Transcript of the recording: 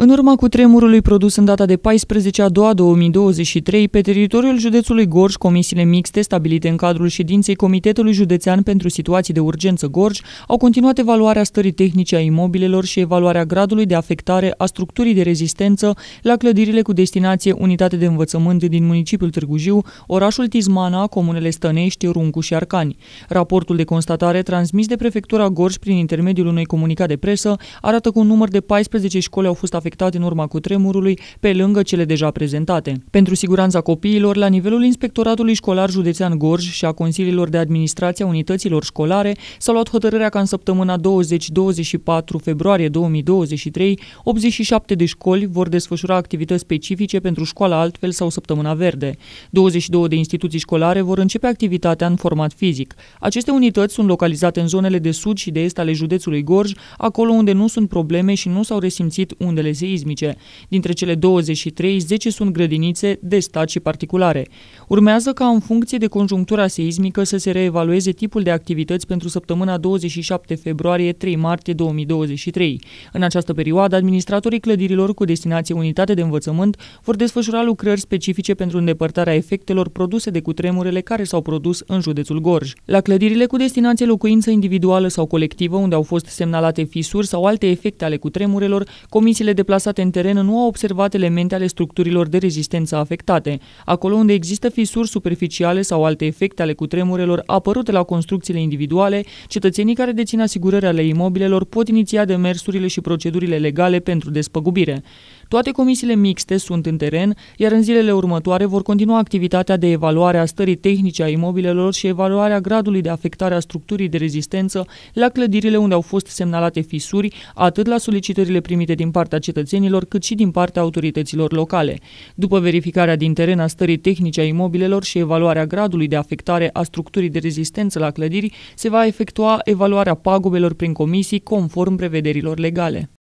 În urma cu tremurului produs în data de 14 a 2 2023, pe teritoriul județului Gorj, comisiile mixte stabilite în cadrul ședinței Comitetului Județean pentru Situații de Urgență Gorj au continuat evaluarea stării tehnice a imobilelor și evaluarea gradului de afectare a structurii de rezistență la clădirile cu destinație unitate de învățământ din municipiul Târgu Jiu, orașul Tizmana, comunele Stănești, Runcu și Arcani. Raportul de constatare transmis de Prefectura Gorj prin intermediul unui comunicat de presă arată că un număr de 14 școli au fost afectate afectate în urma cutremurului, pe lângă cele deja prezentate. Pentru siguranța copiilor, la nivelul Inspectoratului Școlar Județean Gorj și a Consiliilor de Administrație a Unităților Școlare, s-a luat hotărârea ca în săptămâna 20-24 februarie 2023, 87 de școli vor desfășura activități specifice pentru școala altfel sau săptămâna verde. 22 de instituții școlare vor începe activitatea în format fizic. Aceste unități sunt localizate în zonele de sud și de est ale județului Gorj, acolo unde nu sunt probleme și nu s-au resimțit undele seismice. Dintre cele 23, 10 sunt grădinițe de stat și particulare. Urmează ca în funcție de conjunctura seismică să se reevalueze tipul de activități pentru săptămâna 27 februarie-3 martie 2023. În această perioadă, administratorii clădirilor cu destinație unitate de învățământ vor desfășura lucrări specifice pentru îndepărtarea efectelor produse de cutremurele care s-au produs în județul Gorj. La clădirile cu destinație locuință individuală sau colectivă, unde au fost semnalate fisuri sau alte efecte ale cutremurelor, comisiile de deplasate în teren nu au observat elemente ale structurilor de rezistență afectate. Acolo unde există fisuri superficiale sau alte efecte ale cutremurelor apărute la construcțiile individuale, cetățenii care dețin asigurări ale imobilelor pot iniția demersurile și procedurile legale pentru despăgubire. Toate comisiile mixte sunt în teren, iar în zilele următoare vor continua activitatea de evaluare a stării tehnice a imobilelor și evaluarea gradului de afectare a structurii de rezistență la clădirile unde au fost semnalate fisuri, atât la solicitările primite din partea cetățenilor, cât și din partea autorităților locale. După verificarea din teren a stării tehnice a imobilelor și evaluarea gradului de afectare a structurii de rezistență la clădiri, se va efectua evaluarea pagubelor prin comisii conform prevederilor legale.